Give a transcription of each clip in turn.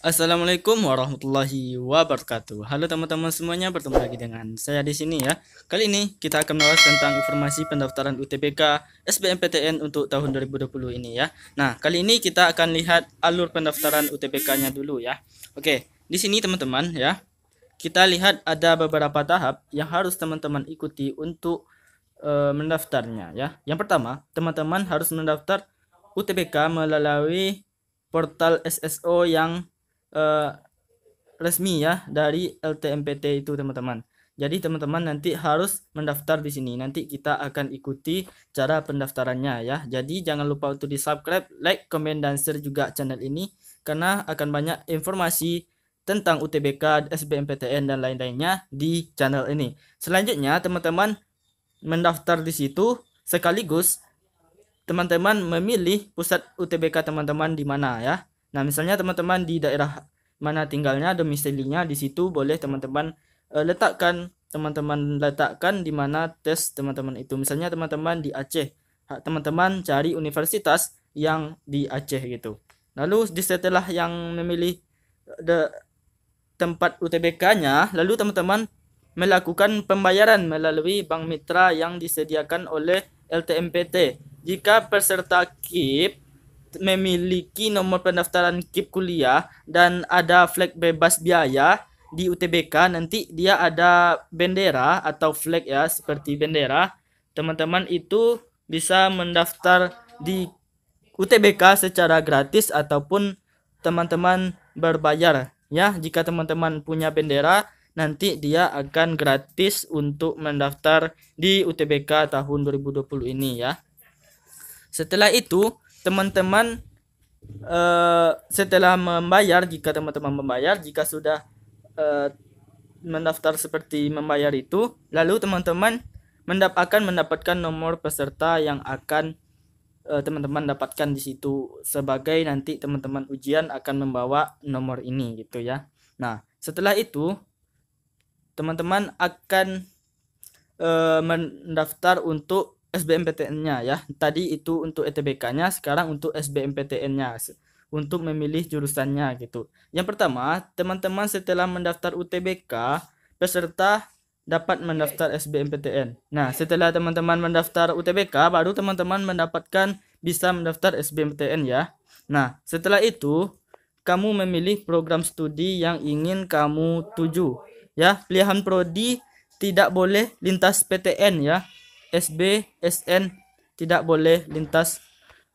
Assalamualaikum warahmatullahi wabarakatuh. Halo teman-teman semuanya, bertemu lagi dengan saya di sini ya. Kali ini kita akan membahas tentang informasi pendaftaran UTBK SBMPTN untuk tahun 2020 ini ya. Nah, kali ini kita akan lihat alur pendaftaran UTBK-nya dulu ya. Oke, di sini teman-teman ya. Kita lihat ada beberapa tahap yang harus teman-teman ikuti untuk e, mendaftarnya ya. Yang pertama, teman-teman harus mendaftar UTBK melalui portal SSO yang uh, resmi ya dari LTMPT itu teman-teman. Jadi teman-teman nanti harus mendaftar di sini. Nanti kita akan ikuti cara pendaftarannya ya. Jadi jangan lupa untuk di subscribe, like, komen, dan share juga channel ini. Karena akan banyak informasi tentang UTBK, SBMPTN, dan lain-lainnya di channel ini. Selanjutnya teman-teman mendaftar di situ sekaligus teman-teman memilih pusat UTBK teman-teman di mana ya. Nah, misalnya teman-teman di daerah mana tinggalnya domisilinya di situ boleh teman-teman uh, letakkan teman-teman letakkan di mana tes teman-teman itu. Misalnya teman-teman di Aceh, teman-teman cari universitas yang di Aceh gitu. Lalu di setelah yang memilih the eh, tempat UTBK-nya, lalu teman-teman melakukan pembayaran melalui bank mitra yang disediakan oleh LTMPT. Jika peserta KIP memiliki nomor pendaftaran KIP kuliah dan ada flag bebas biaya di UTBK nanti dia ada bendera atau flag ya seperti bendera teman-teman itu bisa mendaftar di UTBK secara gratis ataupun teman-teman berbayar ya jika teman-teman punya bendera nanti dia akan gratis untuk mendaftar di UTBK tahun 2020 ini ya. Setelah itu, teman-teman uh, setelah membayar jika teman-teman membayar jika sudah uh, mendaftar seperti membayar itu lalu teman-teman mendap akan mendapatkan nomor peserta yang akan eh, teman-teman uh, dapatkan di situ sebagai nanti teman-teman ujian akan membawa nomor ini gitu ya. Nah, setelah itu teman-teman akan uh, mendaftar untuk SBMPTN-nya ya. Tadi itu untuk ETBK-nya, sekarang untuk SBMPTN-nya untuk memilih jurusannya gitu. Yang pertama, teman-teman setelah mendaftar UTBK, peserta dapat mendaftar SBMPTN. Nah, setelah teman-teman mendaftar UTBK, baru teman-teman mendapatkan bisa mendaftar SBMPTN ya. Nah, setelah itu kamu memilih program studi yang ingin kamu tuju. Ya, pilihan prodi tidak boleh lintas PTN ya. SB, SN tidak boleh lintas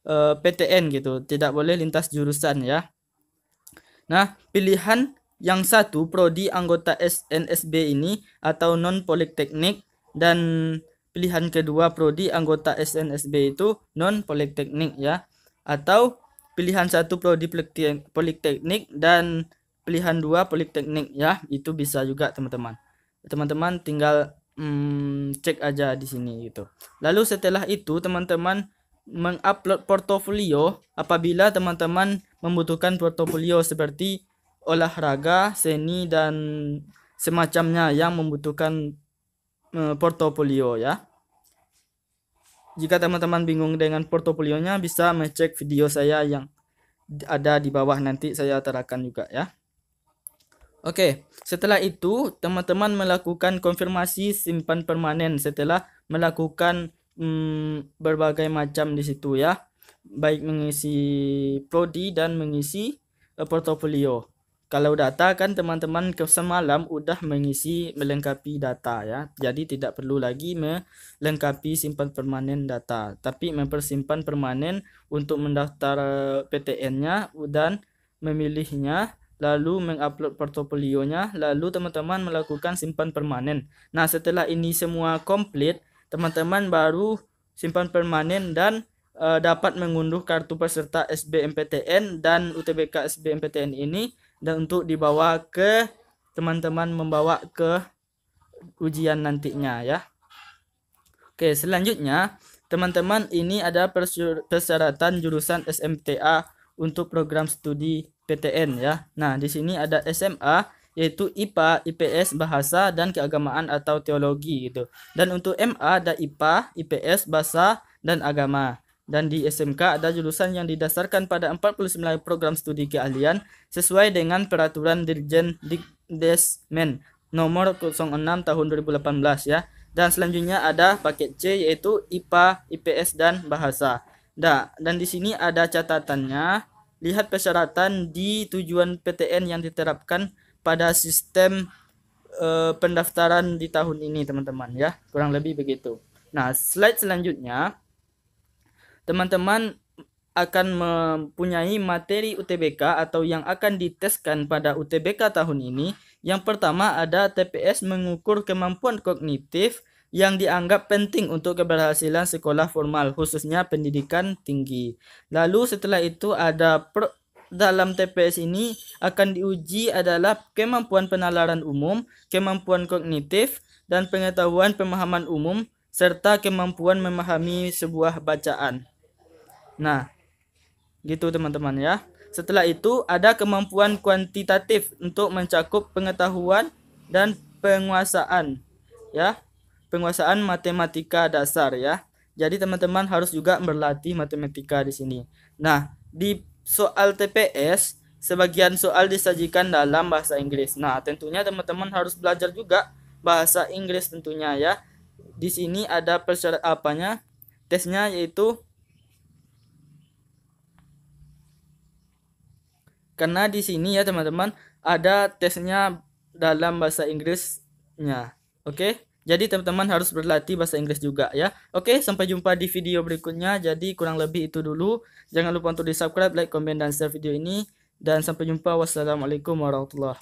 e, eh, PTN gitu, tidak boleh lintas jurusan ya. Nah, pilihan yang satu prodi anggota SNSB ini atau non politeknik dan pilihan kedua prodi anggota SNSB itu non politeknik ya atau pilihan satu prodi politeknik dan pilihan dua politeknik ya itu bisa juga teman-teman teman-teman tinggal hmm, cek aja di sini gitu. Lalu setelah itu teman-teman mengupload portofolio apabila teman-teman membutuhkan portofolio seperti olahraga, seni dan semacamnya yang membutuhkan uh, portofolio ya. Jika teman-teman bingung dengan portofolionya bisa mengecek video saya yang ada di bawah nanti saya terangkan juga ya. Oke, okay. setelah itu teman-teman melakukan konfirmasi simpan permanen setelah melakukan hmm, berbagai macam di situ ya, baik mengisi prodi dan mengisi uh, portofolio. Kalau data kan teman-teman ke semalam udah mengisi melengkapi data ya. Jadi tidak perlu lagi melengkapi simpan permanen data, tapi mempersimpan permanen untuk mendaftar e, PTN-nya dan memilihnya lalu mengupload portofolionya, lalu teman-teman melakukan simpan permanen. Nah, setelah ini semua komplit, teman-teman baru simpan permanen dan e, dapat mengunduh kartu peserta SBMPTN dan UTBK SBMPTN ini dan untuk dibawa ke teman-teman membawa ke ujian nantinya ya. Oke, selanjutnya teman-teman ini ada persyaratan jurusan SMTA untuk program studi PTN ya. Nah, di sini ada SMA yaitu IPA, IPS, bahasa dan keagamaan atau teologi gitu. Dan untuk MA ada IPA, IPS, bahasa dan agama. Dan di SMK ada jurusan yang didasarkan pada 49 program studi keahlian sesuai dengan peraturan Dirjen Dikdesmen nomor 06 tahun 2018 ya. Dan selanjutnya ada paket C yaitu IPA, IPS dan bahasa. Nah, dan di sini ada catatannya lihat persyaratan di tujuan PTN yang diterapkan pada sistem e, pendaftaran di tahun ini teman-teman ya kurang lebih begitu nah slide selanjutnya teman-teman akan mempunyai materi UTBK atau yang akan diteskan pada UTBK tahun ini yang pertama ada TPS mengukur kemampuan kognitif yang dianggap penting untuk keberhasilan sekolah formal, khususnya pendidikan tinggi. Lalu setelah itu ada per dalam TPS ini akan diuji adalah kemampuan penalaran umum, kemampuan kognitif, dan pengetahuan pemahaman umum, serta kemampuan memahami sebuah bacaan. Nah, gitu teman-teman ya. Setelah itu ada kemampuan kuantitatif untuk mencakup pengetahuan dan penguasaan ya penguasaan matematika dasar ya. Jadi teman-teman harus juga berlatih matematika di sini. Nah, di soal TPS sebagian soal disajikan dalam bahasa Inggris. Nah, tentunya teman-teman harus belajar juga bahasa Inggris tentunya ya. Di sini ada persyarat apanya? Tesnya yaitu karena di sini ya teman-teman ada tesnya dalam bahasa Inggrisnya. Oke? Okay? Jadi teman-teman harus berlatih bahasa Inggris juga ya. Oke, sampai jumpa di video berikutnya. Jadi kurang lebih itu dulu. Jangan lupa untuk di subscribe, like, komen, dan share video ini. Dan sampai jumpa. Wassalamualaikum warahmatullahi